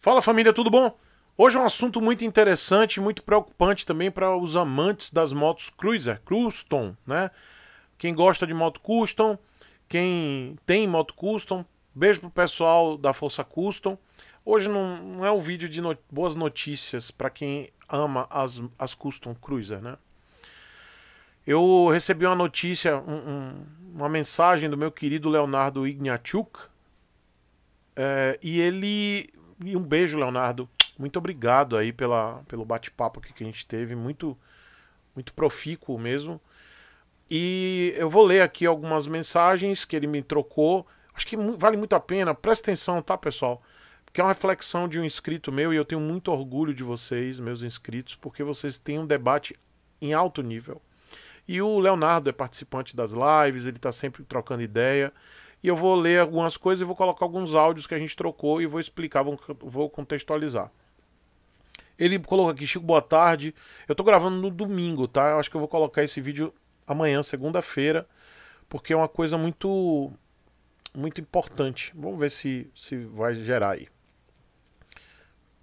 Fala família, tudo bom? Hoje é um assunto muito interessante e muito preocupante também para os amantes das motos cruiser, custom, né? Quem gosta de moto custom, quem tem moto custom, beijo pro pessoal da Força Custom. Hoje não, não é um vídeo de no boas notícias para quem ama as, as custom cruiser, né? Eu recebi uma notícia, um, um, uma mensagem do meu querido Leonardo Ignatiuk, é, e ele e um beijo, Leonardo. Muito obrigado aí pela, pelo bate-papo que a gente teve, muito, muito profícuo mesmo. E eu vou ler aqui algumas mensagens que ele me trocou. Acho que vale muito a pena. Presta atenção, tá, pessoal? Porque é uma reflexão de um inscrito meu e eu tenho muito orgulho de vocês, meus inscritos, porque vocês têm um debate em alto nível. E o Leonardo é participante das lives, ele está sempre trocando ideia e eu vou ler algumas coisas e vou colocar alguns áudios que a gente trocou e vou explicar, vou contextualizar. Ele coloca aqui, Chico, boa tarde. Eu tô gravando no domingo, tá? Eu acho que eu vou colocar esse vídeo amanhã, segunda-feira, porque é uma coisa muito muito importante. Vamos ver se, se vai gerar aí.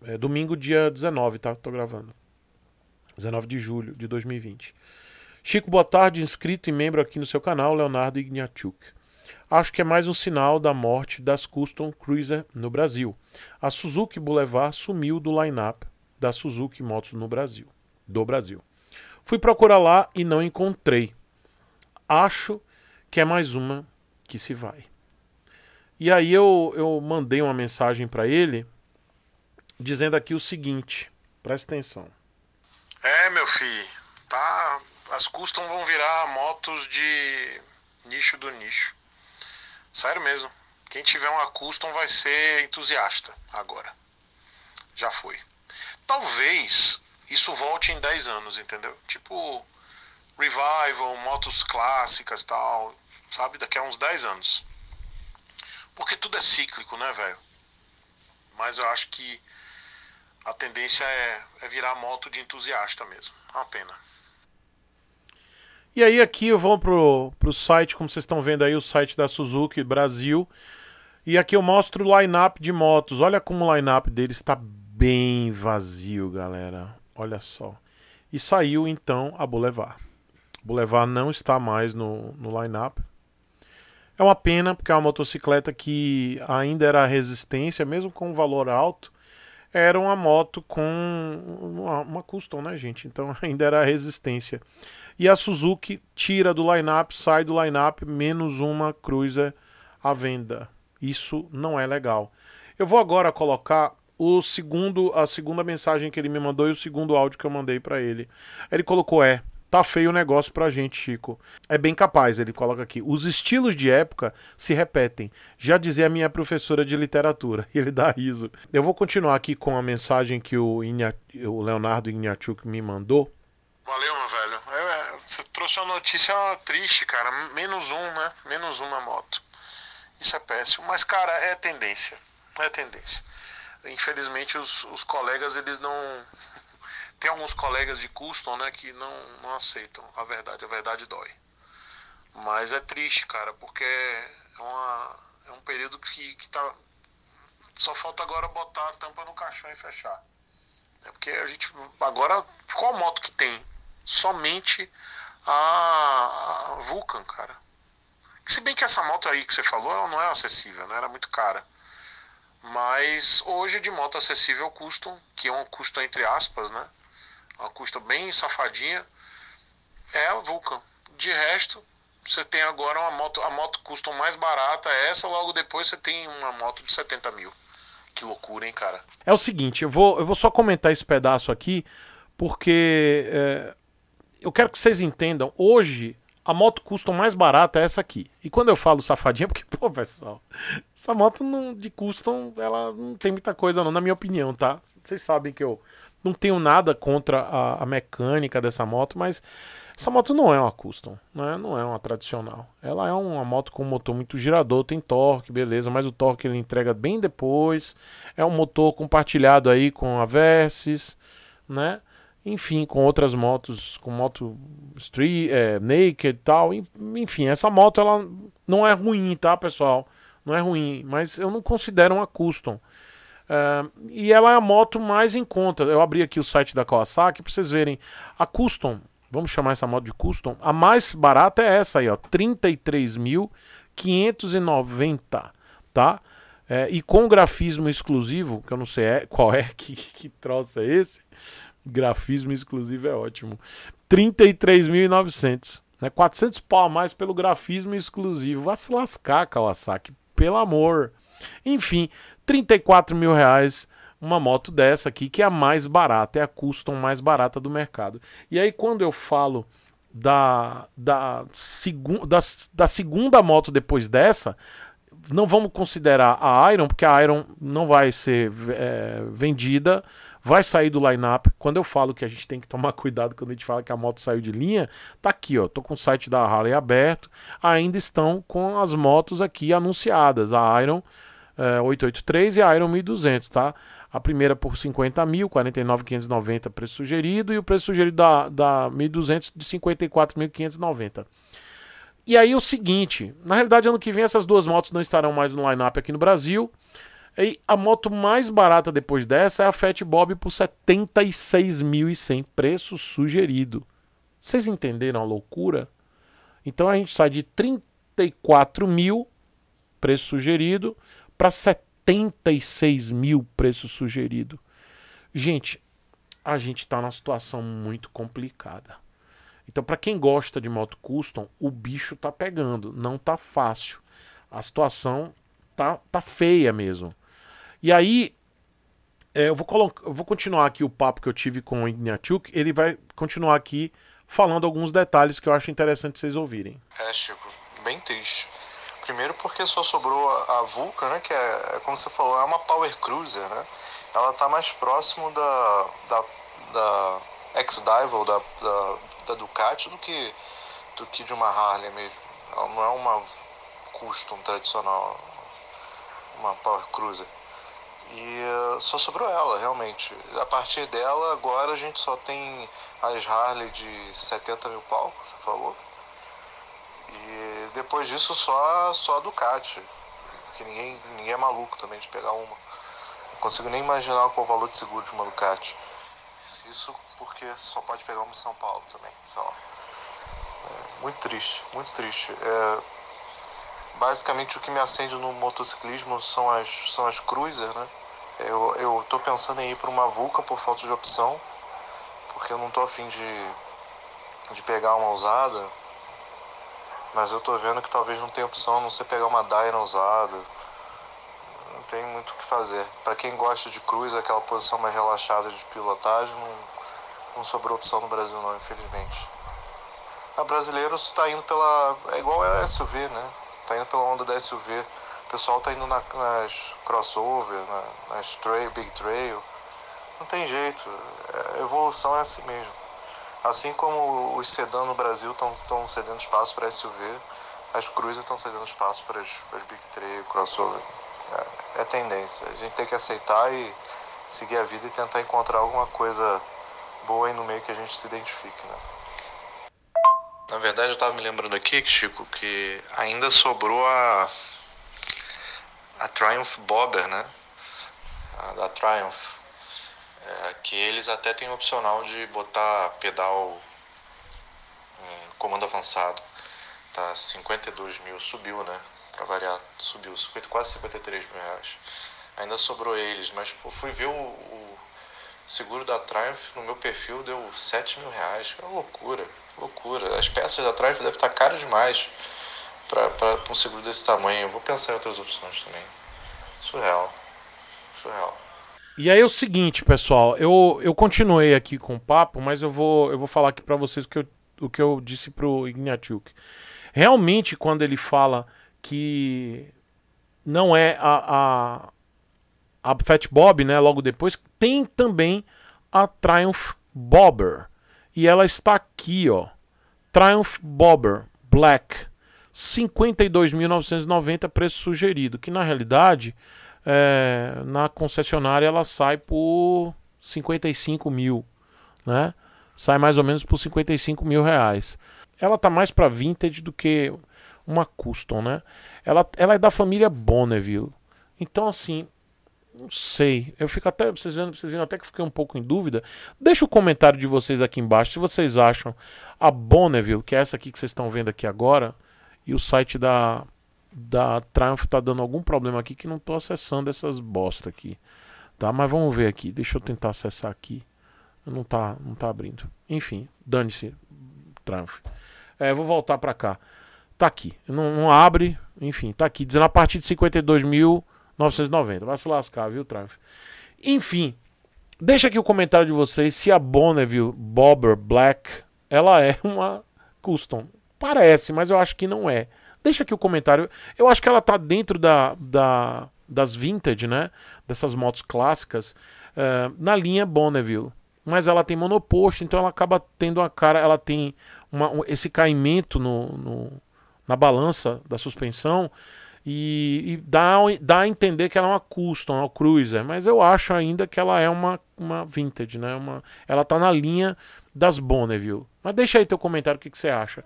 É domingo, dia 19, tá? Tô gravando. 19 de julho de 2020. Chico, boa tarde, inscrito e membro aqui no seu canal, Leonardo Ignatiuk acho que é mais um sinal da morte das Custom Cruiser no Brasil. A Suzuki Boulevard sumiu do lineup da Suzuki Motos no Brasil, do Brasil. Fui procurar lá e não encontrei. Acho que é mais uma que se vai. E aí eu, eu mandei uma mensagem para ele dizendo aqui o seguinte, presta atenção. É, meu filho, tá, as custom vão virar motos de nicho do nicho. Sério mesmo. Quem tiver uma custom vai ser entusiasta agora. Já foi. Talvez isso volte em 10 anos, entendeu? Tipo, revival, motos clássicas tal, sabe? Daqui a uns 10 anos. Porque tudo é cíclico, né, velho? Mas eu acho que a tendência é, é virar moto de entusiasta mesmo. É uma pena. E aí aqui eu vou pro, pro site, como vocês estão vendo aí, o site da Suzuki Brasil. E aqui eu mostro o line-up de motos. Olha como o line-up deles está bem vazio, galera. Olha só. E saiu então a Boulevard. Boulevard não está mais no, no line-up. É uma pena, porque é uma motocicleta que ainda era resistência, mesmo com um valor alto era uma moto com uma, uma custom, né, gente? Então ainda era a resistência. E a Suzuki tira do lineup, sai do lineup, menos uma Cruiser à venda. Isso não é legal. Eu vou agora colocar o segundo, a segunda mensagem que ele me mandou e o segundo áudio que eu mandei para ele. Ele colocou é Tá feio o negócio pra gente, Chico. É bem capaz, ele coloca aqui. Os estilos de época se repetem. Já dizia a minha professora de literatura. Ele dá riso. Eu vou continuar aqui com a mensagem que o, o Leonardo Ignatiuk me mandou. Valeu, meu velho. Eu, é, é, você trouxe uma notícia triste, cara. Menos um, né? Menos uma moto. Isso é péssimo. Mas, cara, é tendência. É tendência. Infelizmente, os, os colegas, eles não tem alguns colegas de custom, né, que não, não aceitam a verdade, a verdade dói. Mas é triste, cara, porque é, uma, é um período que, que tá. Só falta agora botar a tampa no caixão e fechar. É porque a gente. Agora, qual moto que tem? Somente a, a Vulcan, cara. Se bem que essa moto aí que você falou, ela não é acessível, né? Era muito cara. Mas hoje de moto acessível custom, que é um custo entre aspas, né? uma custa bem safadinha, é a Vulcan. De resto, você tem agora uma moto, a moto custom mais barata, essa, logo depois você tem uma moto de 70 mil. Que loucura, hein, cara? É o seguinte, eu vou, eu vou só comentar esse pedaço aqui, porque é, eu quero que vocês entendam, hoje a moto custom mais barata é essa aqui. E quando eu falo safadinha, é porque, pô, pessoal, essa moto não, de custom, ela não tem muita coisa não, na minha opinião, tá? Vocês sabem que eu não tenho nada contra a, a mecânica dessa moto, mas essa moto não é uma custom, né? não é uma tradicional. Ela é uma moto com motor muito girador, tem torque, beleza, mas o torque ele entrega bem depois. É um motor compartilhado aí com a Versys, né? Enfim, com outras motos, com moto street, é, naked e tal. Enfim, essa moto ela não é ruim, tá, pessoal? Não é ruim, mas eu não considero uma custom. Ah, e ela é a moto mais em conta. Eu abri aqui o site da Kawasaki para vocês verem. A Custom, vamos chamar essa moto de Custom, a mais barata é essa aí, ó, 33.590, tá? É, e com grafismo exclusivo, que eu não sei é, qual é, que, que troço é esse? Grafismo exclusivo é ótimo. 33.900, né? 400 pau a mais pelo grafismo exclusivo. Vai se lascar, Kawasaki, pelo amor. Enfim, 34 mil reais uma moto dessa aqui, que é a mais barata, é a custom mais barata do mercado. E aí quando eu falo da, da, segu, da, da segunda moto depois dessa, não vamos considerar a Iron, porque a Iron não vai ser é, vendida, vai sair do line-up. Quando eu falo que a gente tem que tomar cuidado quando a gente fala que a moto saiu de linha, tá aqui, ó. Tô com o site da Harley aberto, ainda estão com as motos aqui anunciadas. A Iron 883 é, e a Iron 1200, tá? A primeira por 50 mil, 49.590 preço sugerido e o preço sugerido da, da 1200 de 54.590. E aí o seguinte, na realidade ano que vem essas duas motos não estarão mais no line-up aqui no Brasil. E a moto mais barata depois dessa é a Fat Bob por 76.100 preço sugerido. Vocês entenderam a loucura? Então a gente sai de 34 mil preço sugerido para 76 mil preço sugerido. Gente, a gente está numa situação muito complicada. Então, para quem gosta de moto custom, o bicho tá pegando, não tá fácil. A situação tá, tá feia mesmo. E aí, é, eu, vou eu vou continuar aqui o papo que eu tive com o Ignatiuk, ele vai continuar aqui falando alguns detalhes que eu acho interessante vocês ouvirem. É, Chico, bem triste. Primeiro porque só sobrou a Vulcan, né? Que é, é, como você falou, é uma Power Cruiser, né? Ela tá mais próximo da, da, da X-Dive ou da, da, da, Ducati do que, do que de uma Harley mesmo. Ela não é uma custom tradicional, uma Power Cruiser. E uh, só sobrou ela, realmente. A partir dela, agora a gente só tem as Harley de 70 mil pau, você falou depois disso só, só a Ducati. Que ninguém, ninguém é maluco também de pegar uma. Não consigo nem imaginar qual o valor de seguro de uma Ducati. Isso porque só pode pegar uma em São Paulo também, só É, muito triste, muito triste. É, basicamente o que me acende no motociclismo são as, são as cruiser, né? Eu, eu estou pensando em ir para uma Vulcan por falta de opção, porque eu não estou afim de, de pegar uma usada, mas eu tô vendo que talvez não tenha opção a não ser pegar uma Dyna usada. Não tem muito o que fazer. Para quem gosta de cruz, aquela posição mais relaxada de pilotagem, não, não sobrou opção no Brasil não, infelizmente. A brasileiro está indo pela. É igual a SUV, né? Tá indo pela onda da SUV. O pessoal tá indo na, nas crossover, na, nas trail, big trail. Não tem jeito. A é, evolução é assim mesmo. Assim como os sedãs no Brasil estão cedendo espaço para SUV, as cruzes estão cedendo espaço para as, para as Big 3, crossover. É, é tendência. A gente tem que aceitar e seguir a vida e tentar encontrar alguma coisa boa aí no meio que a gente se identifique, né? Na verdade, eu estava me lembrando aqui, Chico, que ainda sobrou a, a Triumph Bobber, né? A da Triumph. É, que eles até têm opcional de botar pedal um, comando avançado. Tá 52 mil, subiu, né? para variar, subiu 50, quase 53 mil reais. Ainda sobrou eles, mas pô, fui ver o, o, seguro da Triumph no meu perfil, deu 7 mil reais. É loucura, loucura. As peças da Triumph devem estar caras demais para um seguro desse tamanho. Eu vou pensar em outras opções também. Surreal, surreal. E aí é o seguinte, pessoal, eu, eu continuei aqui com o papo, mas eu vou, eu vou falar aqui para vocês o que eu, o que eu disse pro Ignatiuk. Realmente, quando ele fala que não é a, a, a Fat Bob, né, logo depois, tem também a Triumph Bobber. E ela está aqui, ó. Triumph Bobber Black, 52.990, preço sugerido, que na realidade é, na concessionária ela sai por 55 mil, né? Sai mais ou menos por 55 mil reais. Ela tá mais para vintage do que uma custom, né? Ela, ela é da família Bonneville. Então, assim, não sei. Eu fico até. Vocês viram, vocês viram até que fiquei um pouco em dúvida. Deixa o comentário de vocês aqui embaixo se vocês acham a Bonneville, que é essa aqui que vocês estão vendo aqui agora, e o site da da Triumph tá dando algum problema aqui que não tô acessando essas bosta aqui. Tá, mas vamos ver aqui. Deixa eu tentar acessar aqui. Não tá, não tá abrindo. Enfim, dane-se Triumph. É, vou voltar para cá. Tá aqui. Não, não, abre. Enfim, tá aqui dizendo a partir de 52.990. Vai se lascar, viu, Triumph? Enfim, deixa aqui o comentário de vocês se a Bonneville Bobber Black ela é uma custom. Parece, mas eu acho que não é. Deixa aqui o comentário. Eu acho que ela tá dentro da, da das vintage, né? Dessas motos clássicas, uh, na linha Bonneville. Mas ela tem monoposto, então ela acaba tendo a cara, ela tem uma, um, esse caimento no, no, na balança da suspensão e, e, dá, dá a entender que ela é uma custom, é uma cruiser. Mas eu acho ainda que ela é uma, uma vintage, né? Uma, ela tá na linha das Bonneville. Mas deixa aí teu comentário, o que, que você acha.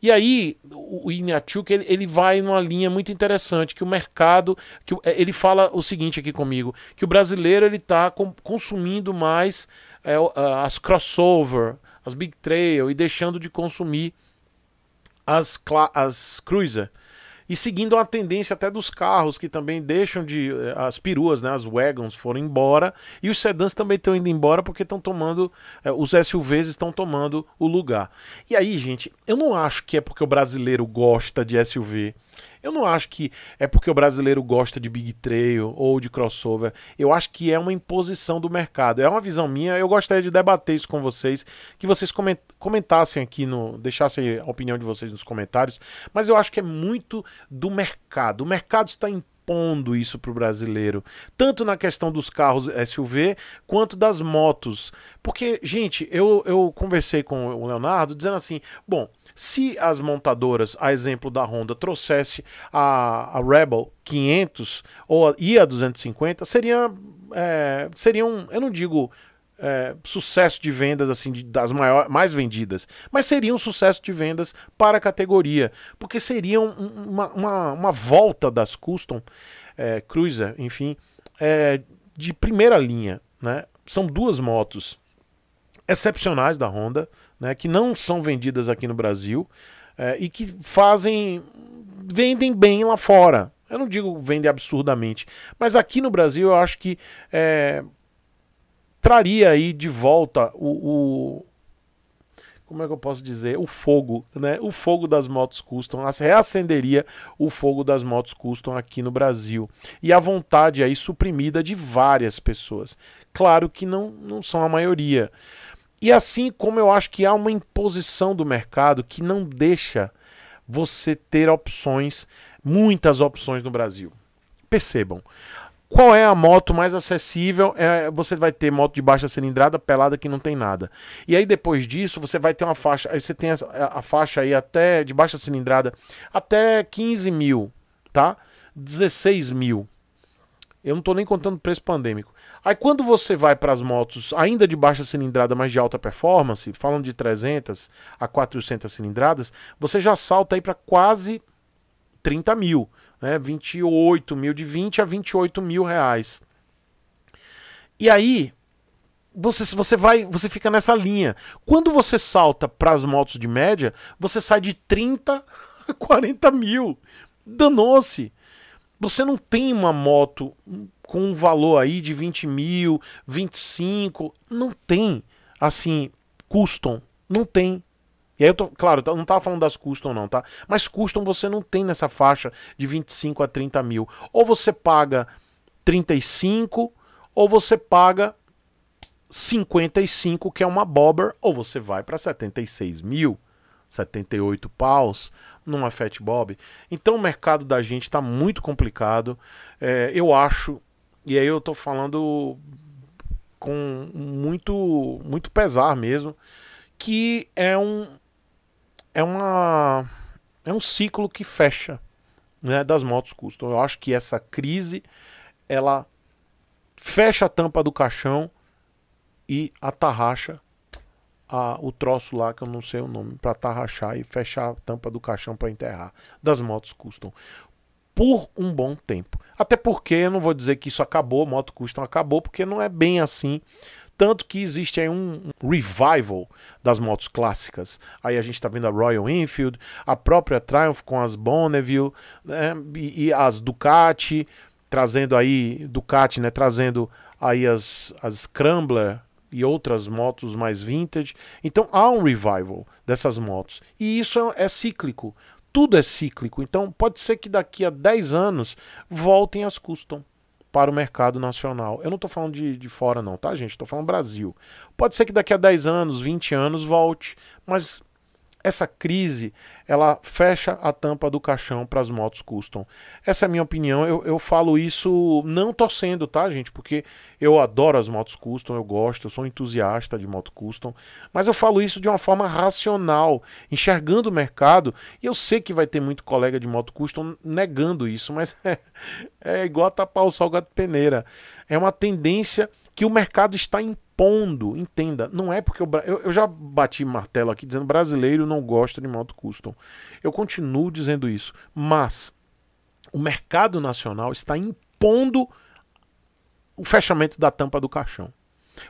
E aí, o Ignatiuk, ele, ele vai numa linha muito interessante, que o mercado, que é, ele fala o seguinte aqui comigo, que o brasileiro ele está consumindo mais é, as crossover, as big trail, e deixando de consumir as, as cruiser e seguindo a tendência até dos carros que também deixam de eh, as peruas, né, as wagons foram embora e os sedãs também estão indo embora porque estão tomando eh, os SUVs estão tomando o lugar. E aí, gente, eu não acho que é porque o brasileiro gosta de SUV. Eu não acho que é porque o brasileiro gosta de Big Trail ou de crossover. Eu acho que é uma imposição do mercado. É uma visão minha. Eu gostaria de debater isso com vocês, que vocês comentassem aqui no. deixassem a opinião de vocês nos comentários. Mas eu acho que é muito do mercado. O mercado está em expondo isso para o brasileiro, tanto na questão dos carros SUV quanto das motos. Porque, gente, eu, eu conversei com o Leonardo dizendo assim: bom, se as montadoras, a exemplo da Honda, trouxesse a, a Rebel 500 ou a, e a 250, seria, é, eh, seriam, eu não digo é, sucesso de vendas assim de, das maior, mais vendidas, mas seria um sucesso de vendas para a categoria, porque seria um, uma, uma, uma, volta das custom é, cruiser, enfim, é, de primeira linha, né? São duas motos excepcionais da Honda, né? Que não são vendidas aqui no Brasil é, e que fazem vendem bem lá fora. Eu não digo vende absurdamente, mas aqui no Brasil eu acho que é, traria aí de volta o, o como é que eu posso dizer, o fogo, né? O fogo das motos custom, reacenderia o fogo das motos custom aqui no Brasil. E a vontade aí suprimida de várias pessoas. Claro que não, não são a maioria. E assim como eu acho que há uma imposição do mercado que não deixa você ter opções, muitas opções no Brasil. Percebam, qual é a moto mais acessível? É, você vai ter moto de baixa cilindrada, pelada que não tem nada. E aí depois disso, você vai ter uma faixa. Aí você tem a, a faixa aí até de baixa cilindrada até 15 mil, tá? 16 mil. Eu não tô nem contando preço pandêmico. Aí quando você vai para as motos ainda de baixa cilindrada, mas de alta performance, falando de 300 a 400 cilindradas, você já salta aí para quase 30 mil né, 28 mil, de 20 a 28 mil reais. E aí, você, você vai, você fica nessa linha. Quando você salta para as motos de média, você sai de 30 a 40 mil. Danou-se. Você não tem uma moto com um valor aí de 20 mil, 25, não tem assim, custom, não tem. E aí eu tô, claro, não tava falando das custom não, tá? Mas custom você não tem nessa faixa de 25 a 30 mil. Ou você paga 35, ou você paga 55, que é uma bobber, ou você vai para 76 mil, 78 paus numa Fat Bob. Então o mercado da gente está muito complicado. É, eu acho, e aí eu tô falando com muito, muito pesar mesmo, que é um, é uma é um ciclo que fecha né, das motos custom. Eu acho que essa crise ela fecha a tampa do caixão e atarracha a, o troço lá que eu não sei o nome para atarrachar e fechar a tampa do caixão para enterrar das motos custom por um bom tempo. Até porque eu não vou dizer que isso acabou, moto custom acabou, porque não é bem assim tanto que existe aí um revival das motos clássicas. Aí a gente está vendo a Royal Enfield, a própria Triumph com as Bonneville né? e, e, as Ducati, trazendo aí, Ducati, né? Trazendo aí as, as Scrambler e outras motos mais vintage. Então há um revival dessas motos. E isso é, é cíclico. Tudo é cíclico. Então pode ser que daqui a 10 anos voltem as custom para o mercado nacional. Eu não estou falando de, de fora, não, tá, gente? Estou falando Brasil. Pode ser que daqui a 10 anos, 20 anos volte, mas essa crise ela fecha a tampa do caixão para as motos custom. Essa é a minha opinião, eu, eu falo isso não torcendo, tá, gente? Porque eu adoro as motos custom, eu gosto, eu sou entusiasta de moto custom, mas eu falo isso de uma forma racional, enxergando o mercado, e eu sei que vai ter muito colega de moto custom negando isso, mas é, é igual a tapar o salgado peneira. É uma tendência que o mercado está impondo entenda, não é porque eu, eu, já bati martelo aqui dizendo brasileiro não gosta de moto custom. Eu continuo dizendo isso, mas o mercado nacional está impondo o fechamento da tampa do caixão.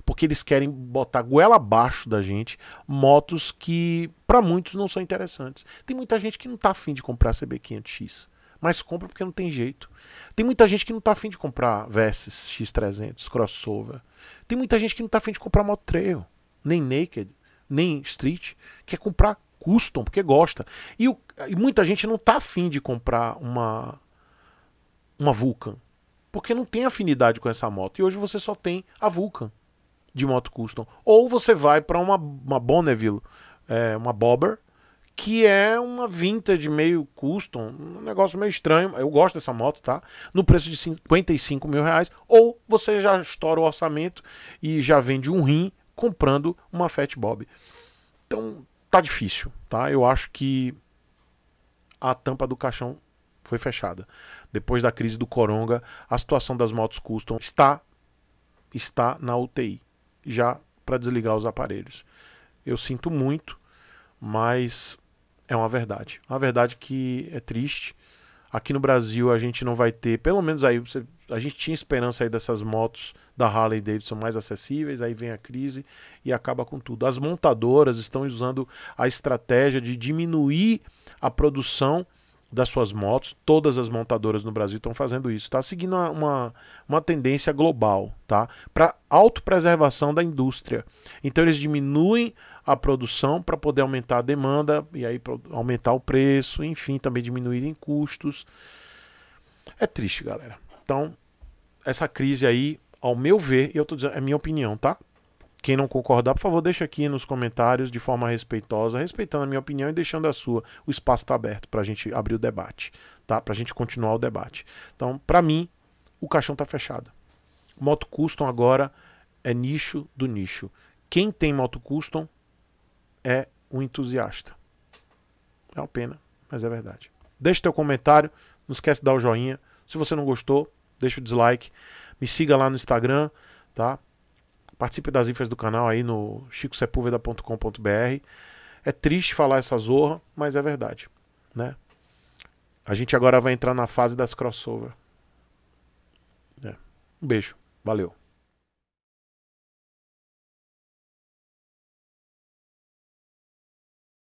Porque eles querem botar goela abaixo da gente motos que, para muitos, não são interessantes. Tem muita gente que não está afim de comprar CB500X, mas compra porque não tem jeito. Tem muita gente que não está afim de comprar Versys X300, crossover. Tem muita gente que não está afim de comprar moto trail, nem naked, nem street. Quer comprar custom, porque gosta. E, o, e muita gente não tá afim de comprar uma, uma Vulcan. Porque não tem afinidade com essa moto. E hoje você só tem a Vulcan de moto custom. Ou você vai para uma, uma Bonneville, é, uma Bobber, que é uma vintage meio custom, um negócio meio estranho. Eu gosto dessa moto, tá? No preço de 55 mil reais. Ou você já estoura o orçamento e já vende um rim comprando uma Fat Bob. Então tá difícil, tá? Eu acho que a tampa do caixão foi fechada. Depois da crise do Coronga, a situação das motos custom está está na UTI, já para desligar os aparelhos. Eu sinto muito, mas é uma verdade. Uma verdade que é triste. Aqui no Brasil a gente não vai ter, pelo menos aí você a gente tinha esperança aí dessas motos da Harley Davidson mais acessíveis, aí vem a crise e acaba com tudo. As montadoras estão usando a estratégia de diminuir a produção das suas motos, todas as montadoras no Brasil estão fazendo isso, está seguindo uma, uma, uma, tendência global, tá? Para autopreservação da indústria. Então eles diminuem a produção para poder aumentar a demanda e aí aumentar o preço, enfim, também diminuírem custos. É triste, galera. Então, essa crise aí, ao meu ver, eu tô dizendo, é minha opinião, tá? Quem não concordar, por favor, deixa aqui nos comentários de forma respeitosa, respeitando a minha opinião e deixando a sua. O espaço está aberto para a gente abrir o debate, tá? Para a gente continuar o debate. Então, para mim, o caixão está fechado. Moto custom agora é nicho do nicho. Quem tem moto custom é um entusiasta. É uma pena, mas é verdade. Deixa teu comentário, não esquece de dar o joinha. Se você não gostou, deixa o dislike, me siga lá no Instagram, tá? Participe das infas do canal aí no chicosepulveda.com.br. É triste falar essa zorra, mas é verdade, né? A gente agora vai entrar na fase das crossover. É. Um beijo, valeu.